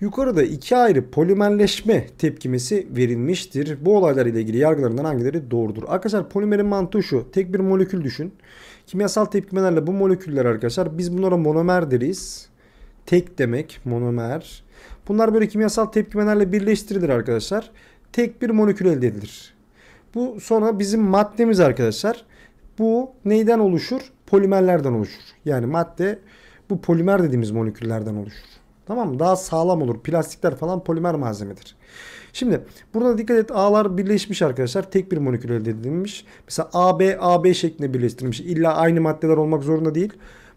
Yukarıda iki ayrı polimerleşme tepkimesi verilmiştir. Bu olaylar ile ilgili yargılarından hangileri doğrudur? Arkadaşlar polimerin mantığı şu. Tek bir molekül düşün. Kimyasal tepkimelerle bu moleküller arkadaşlar biz bunlara monomer deriz. Tek demek monomer. Bunlar böyle kimyasal tepkimelerle birleştirilir arkadaşlar. Tek bir molekül elde edilir. Bu sonra bizim maddemiz arkadaşlar. Bu neyden oluşur? Polimerlerden oluşur. Yani madde bu polimer dediğimiz moleküllerden oluşur. Tamam mı? Daha sağlam olur. Plastikler falan polimer malzemedir. Şimdi burada dikkat et A'lar birleşmiş arkadaşlar. Tek bir molekül elde edilmiş. Mesela AB, AB şeklinde birleştirilmiş. İlla aynı maddeler olmak zorunda değil.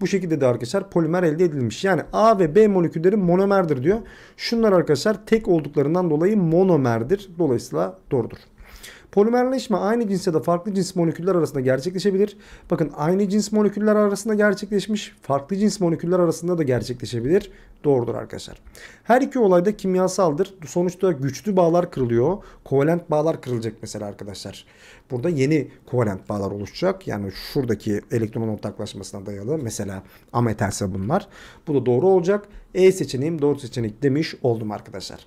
Bu şekilde de arkadaşlar polimer elde edilmiş. Yani A ve B molekülleri monomerdir diyor. Şunlar arkadaşlar tek olduklarından dolayı monomerdir. Dolayısıyla doğrudur. Polimerleşme aynı cins ya da farklı cins moleküller arasında gerçekleşebilir. Bakın aynı cins moleküller arasında gerçekleşmiş, farklı cins moleküller arasında da gerçekleşebilir. Doğrudur arkadaşlar. Her iki olay da kimyasaldır. Sonuçta güçlü bağlar kırılıyor. Kovalent bağlar kırılacak mesela arkadaşlar. Burada yeni kovalent bağlar oluşacak. Yani şuradaki elektronun ortaklaşmasına dayalı. Mesela ameterse bunlar. Bu da doğru olacak. E seçeneğim doğru seçenek demiş oldum arkadaşlar.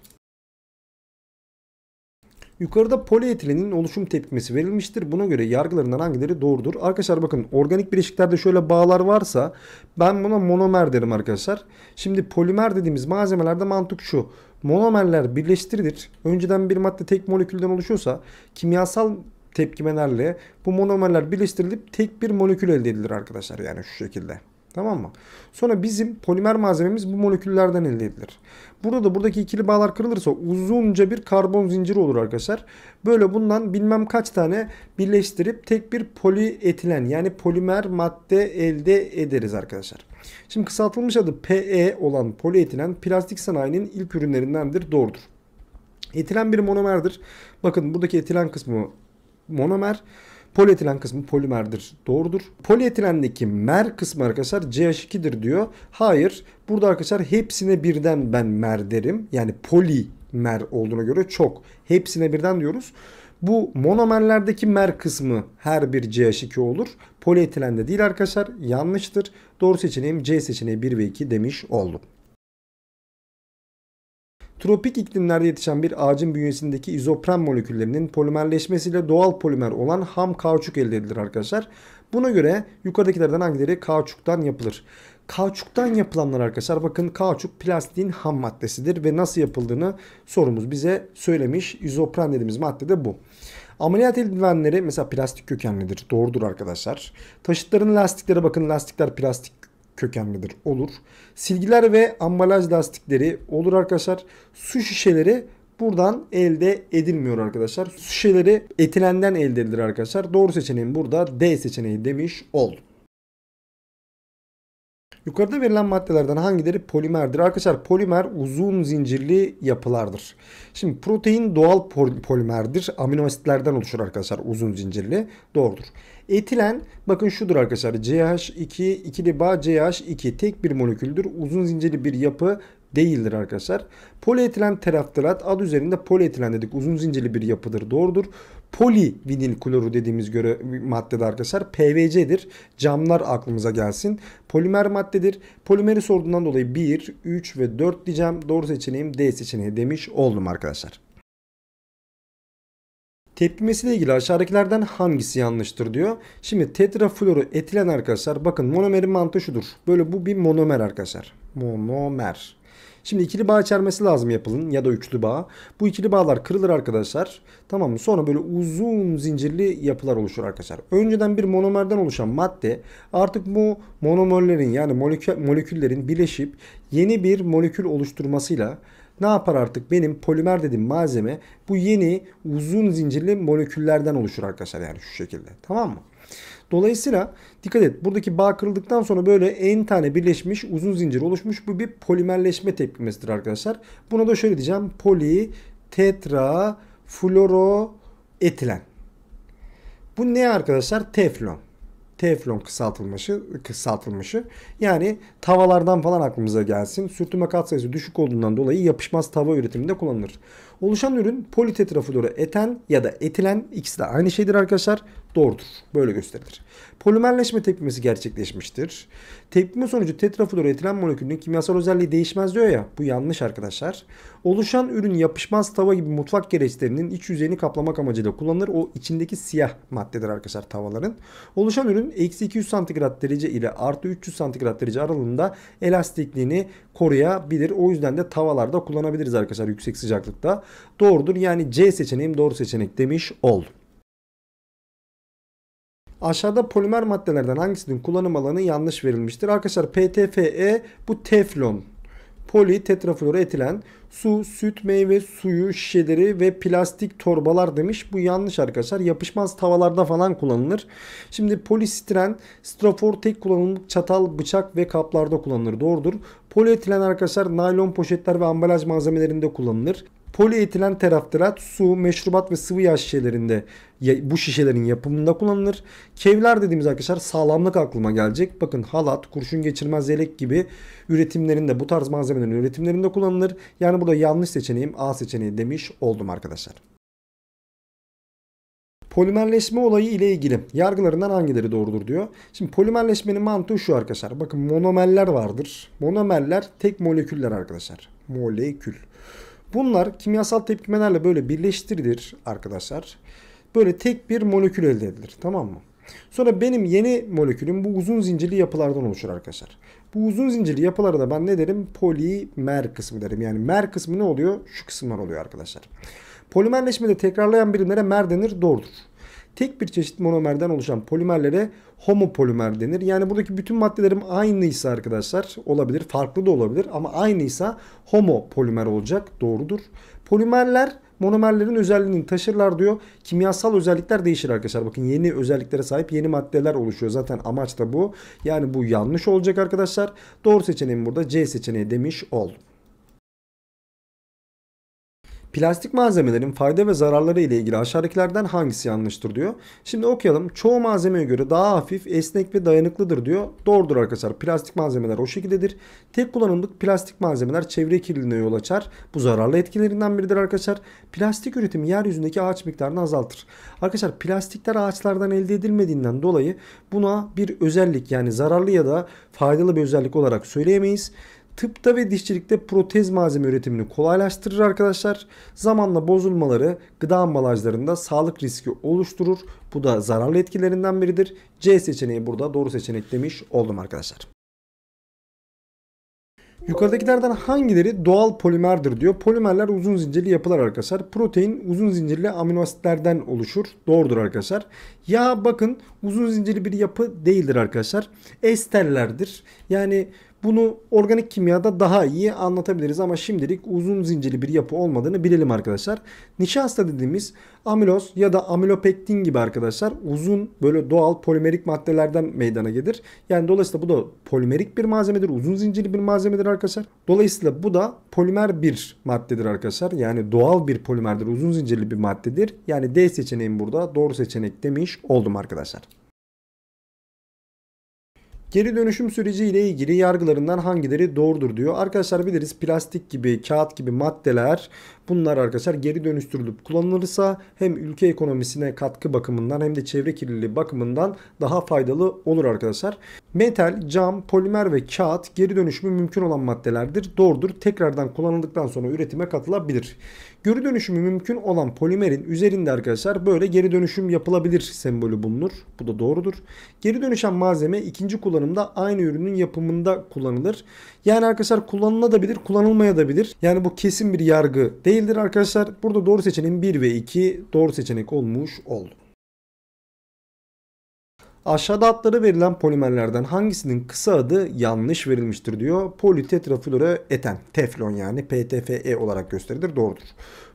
Yukarıda polietilenin oluşum tepkimesi verilmiştir. Buna göre yargılarından hangileri doğrudur? Arkadaşlar bakın organik bileşiklerde şöyle bağlar varsa ben buna monomer derim arkadaşlar. Şimdi polimer dediğimiz malzemelerde mantık şu. Monomerler birleştirilir. Önceden bir madde tek molekülden oluşuyorsa kimyasal tepkimelerle bu monomerler birleştirilip tek bir molekül elde edilir arkadaşlar. Yani şu şekilde. Tamam mı? Sonra bizim polimer malzememiz bu moleküllerden elde edilir. Burada da buradaki ikili bağlar kırılırsa uzunca bir karbon zinciri olur arkadaşlar. Böyle bundan bilmem kaç tane birleştirip tek bir polietilen yani polimer madde elde ederiz arkadaşlar. Şimdi kısaltılmış adı PE olan polietilen plastik sanayinin ilk ürünlerindendir. Doğrudur. Etilen bir monomerdir. Bakın buradaki etilen kısmı monomer. Polietilen kısmı polimerdir. Doğrudur. Polietilendeki mer kısmı arkadaşlar CH2'dir diyor. Hayır. Burada arkadaşlar hepsine birden ben mer derim. Yani polimer olduğuna göre çok. Hepsine birden diyoruz. Bu monomerlerdeki mer kısmı her bir CH2 olur. Polietilende değil arkadaşlar. Yanlıştır. Doğru seçeneğim C seçeneği 1 ve 2 demiş oldum. Tropik iklimlerde yetişen bir ağacın bünyesindeki izopren moleküllerinin polimerleşmesiyle doğal polimer olan ham kauçuk elde edilir arkadaşlar. Buna göre yukarıdakilerden hangileri kauçuktan yapılır? Kauçuktan yapılanlar arkadaşlar bakın kauçuk plastiğin ham maddesidir ve nasıl yapıldığını sorumuz bize söylemiş. İzopren dediğimiz madde de bu. Ameliyat eldivenleri mesela plastik kökenlidir. Doğrudur arkadaşlar. Taşıtların lastiklere bakın lastikler plastik kökenlidir. Olur. Silgiler ve ambalaj lastikleri olur arkadaşlar. Su şişeleri buradan elde edilmiyor arkadaşlar. Su şişeleri etilenden elde edilir arkadaşlar. Doğru seçeneğim burada D seçeneği demiş olduk. Yukarıda verilen maddelerden hangileri polimerdir? Arkadaşlar polimer uzun zincirli yapılardır. Şimdi protein doğal polimerdir. Amino asitlerden oluşur arkadaşlar uzun zincirli. Doğrudur. Etilen bakın şudur arkadaşlar. CH2 ikili bağ CH2 tek bir moleküldür. Uzun zincirli bir yapı değildir arkadaşlar. Polietilen teraftalat ad üzerinde polietilen dedik. Uzun zincirli bir yapıdır. Doğrudur. Polivinil kloru dediğimiz göre maddede arkadaşlar PVC'dir. Camlar aklımıza gelsin. Polimer maddedir. Polimeri sorduğundan dolayı 1, 3 ve 4 diyeceğim. Doğru seçeneğim D seçeneği demiş oldum arkadaşlar. Tepkimesiyle ilgili aşağıdakilerden hangisi yanlıştır diyor. Şimdi tetrafluoro etilen arkadaşlar bakın monomerin mantığı şudur. Böyle bu bir monomer arkadaşlar. Monomer. Şimdi ikili bağ içermesi lazım yapılın ya da üçlü bağ. Bu ikili bağlar kırılır arkadaşlar. Tamam mı? Sonra böyle uzun zincirli yapılar oluşur arkadaşlar. Önceden bir monomerden oluşan madde artık bu monomerlerin yani molekü moleküllerin bileşip yeni bir molekül oluşturmasıyla ne yapar artık benim polimer dediğim malzeme bu yeni uzun zincirli moleküllerden oluşur arkadaşlar yani şu şekilde. Tamam mı? Dolayısıyla dikkat et buradaki bağ kırıldıktan sonra böyle en tane birleşmiş uzun zincir oluşmuş. Bu bir polimerleşme tepkimesidir arkadaşlar. Buna da şöyle diyeceğim. Poli tetra fluoro etilen. Bu ne arkadaşlar? Teflon. Teflon kısaltılmışı, kısaltılmışı. Yani tavalardan falan aklımıza gelsin. Sürtünme katsayısı düşük olduğundan dolayı yapışmaz tava üretiminde kullanılır. Oluşan ürün politetrafluoro eten ya da etilen ikisi de aynı şeydir arkadaşlar doğrudur. Böyle gösterilir. Polimerleşme tepkimesi gerçekleşmiştir. Tepkime sonucu tetrafluoroetilen molekülünün kimyasal özelliği değişmez diyor ya. Bu yanlış arkadaşlar. Oluşan ürün yapışmaz tava gibi mutfak gereçlerinin iç yüzeyini kaplamak amacıyla kullanılır. O içindeki siyah maddedir arkadaşlar tavaların. Oluşan ürün eksi 200 santigrat derece ile artı 300 santigrat derece aralığında elastikliğini koruyabilir. O yüzden de tavalarda kullanabiliriz arkadaşlar yüksek sıcaklıkta. Doğrudur yani C seçeneğim doğru seçenek demiş oldum. Aşağıda polimer maddelerden hangisinin kullanım alanı yanlış verilmiştir? Arkadaşlar PTFE bu teflon. Poli tetrafluoroetilen su, süt, meyve suyu, şişeleri ve plastik torbalar demiş. Bu yanlış arkadaşlar. Yapışmaz tavalarda falan kullanılır. Şimdi polistiren strafor tek kullanımlık çatal, bıçak ve kaplarda kullanılır. Doğrudur. Polietilen arkadaşlar naylon poşetler ve ambalaj malzemelerinde kullanılır. Polietilen terafterat su, meşrubat ve sıvı yağ şişelerinde bu şişelerin yapımında kullanılır. Kevlar dediğimiz arkadaşlar sağlamlık aklıma gelecek. Bakın halat, kurşun geçirmez yelek gibi üretimlerinde bu tarz malzemelerin üretimlerinde kullanılır. Yani burada yanlış seçeneğim A seçeneği demiş oldum arkadaşlar. Polimerleşme olayı ile ilgili yargılarından hangileri doğrudur diyor. Şimdi polimerleşmenin mantığı şu arkadaşlar. Bakın monomerler vardır. Monomerler tek moleküller arkadaşlar. Molekül. Bunlar kimyasal tepkimelerle böyle birleştirilir arkadaşlar. Böyle tek bir molekül elde edilir tamam mı? Sonra benim yeni molekülüm bu uzun zincirli yapılardan oluşur arkadaşlar. Bu uzun zincirli yapılara da ben ne derim? Polimer kısmı derim. Yani mer kısmı ne oluyor? Şu kısımlar oluyor arkadaşlar. Polimerleşmede tekrarlayan birimlere mer denir doğrudur tek bir çeşit monomerden oluşan polimerlere homopolimer denir. Yani buradaki bütün maddelerim aynıysa arkadaşlar olabilir. Farklı da olabilir ama aynıysa homopolimer olacak. Doğrudur. Polimerler monomerlerin özelliğini taşırlar diyor. Kimyasal özellikler değişir arkadaşlar. Bakın yeni özelliklere sahip yeni maddeler oluşuyor. Zaten amaç da bu. Yani bu yanlış olacak arkadaşlar. Doğru seçeneğim burada C seçeneği demiş oldum. Plastik malzemelerin fayda ve zararları ile ilgili aşağıdakilerden hangisi yanlıştır diyor. Şimdi okuyalım. Çoğu malzemeye göre daha hafif, esnek ve dayanıklıdır diyor. Doğrudur arkadaşlar. Plastik malzemeler o şekildedir. Tek kullanımlık plastik malzemeler çevre kirliliğine yol açar. Bu zararlı etkilerinden biridir arkadaşlar. Plastik üretimi yeryüzündeki ağaç miktarını azaltır. Arkadaşlar plastikler ağaçlardan elde edilmediğinden dolayı buna bir özellik yani zararlı ya da faydalı bir özellik olarak söyleyemeyiz tıpta ve dişçilikte protez malzeme üretimini kolaylaştırır arkadaşlar. Zamanla bozulmaları gıda ambalajlarında sağlık riski oluşturur. Bu da zararlı etkilerinden biridir. C seçeneği burada doğru seçenek demiş oldum arkadaşlar. Yukarıdakilerden hangileri doğal polimerdir diyor. Polimerler uzun zincirli yapılar arkadaşlar. Protein uzun zincirli amino asitlerden oluşur. Doğrudur arkadaşlar. Ya bakın uzun zincirli bir yapı değildir arkadaşlar. Esterlerdir. Yani bunu organik kimyada daha iyi anlatabiliriz ama şimdilik uzun zincirli bir yapı olmadığını bilelim arkadaşlar. Nişasta dediğimiz amiloz ya da amilopektin gibi arkadaşlar uzun böyle doğal polimerik maddelerden meydana gelir. Yani dolayısıyla bu da polimerik bir malzemedir. Uzun zincirli bir malzemedir arkadaşlar. Dolayısıyla bu da polimer bir maddedir arkadaşlar. Yani doğal bir polimerdir. Uzun zincirli bir maddedir. Yani D seçeneğim burada doğru seçenek demiş oldum arkadaşlar. Geri dönüşüm süreci ile ilgili yargılarından hangileri doğrudur diyor. Arkadaşlar biliriz plastik gibi, kağıt gibi maddeler bunlar arkadaşlar geri dönüştürülüp kullanılırsa hem ülke ekonomisine katkı bakımından hem de çevre kirliliği bakımından daha faydalı olur arkadaşlar. Metal, cam, polimer ve kağıt geri dönüşümü mümkün olan maddelerdir. Doğrudur. Tekrardan kullanıldıktan sonra üretime katılabilir. Geri dönüşümü mümkün olan polimerin üzerinde arkadaşlar böyle geri dönüşüm yapılabilir sembolü bulunur. Bu da doğrudur. Geri dönüşen malzeme ikinci kullanımda aynı ürünün yapımında kullanılır. Yani arkadaşlar kullanılabilir, kullanılmayabilir. Yani bu kesin bir yargı değildir arkadaşlar. Burada doğru seçeneğin 1 ve 2 doğru seçenek olmuş oldu. Aşağıda adları verilen polimerlerden hangisinin kısa adı yanlış verilmiştir diyor. Politetrafluoroeten, teflon yani PTFE olarak gösterilir. Doğrudur.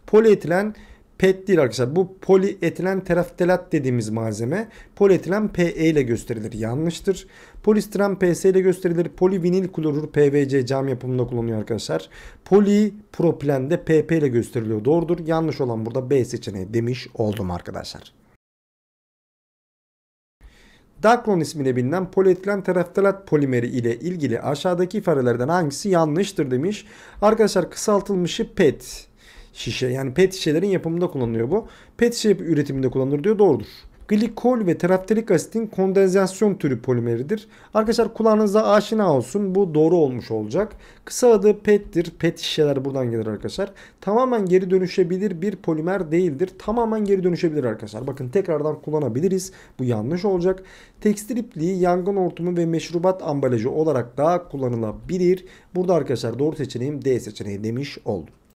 Polietilen PET değil arkadaşlar. Bu polietilen teraftelat dediğimiz malzeme polietilen PE ile gösterilir. Yanlıştır. Polistiren PS ile gösterilir. Polivinil klorür PVC cam yapımında kullanılıyor arkadaşlar. Polipropilen de PP ile gösteriliyor. Doğrudur. Yanlış olan burada B seçeneği demiş oldum arkadaşlar. Dacron ismiyle bilinen polietilen tereftalat polimeri ile ilgili aşağıdaki ifadelerden hangisi yanlıştır demiş. Arkadaşlar kısaltılmışı PET şişe yani PET şişelerin yapımında kullanılıyor bu. PET şişe üretiminde kullanılır diyor doğrudur. Glikol ve terapterik asitin kondensasyon türü polimeridir. Arkadaşlar kulağınıza aşina olsun. Bu doğru olmuş olacak. Kısa adı PET'tir. PET şişeler buradan gelir arkadaşlar. Tamamen geri dönüşebilir bir polimer değildir. Tamamen geri dönüşebilir arkadaşlar. Bakın tekrardan kullanabiliriz. Bu yanlış olacak. Tekstil ipliği yangın ortumu ve meşrubat ambalajı olarak da kullanılabilir. Burada arkadaşlar doğru seçeneğim D seçeneği demiş oldum.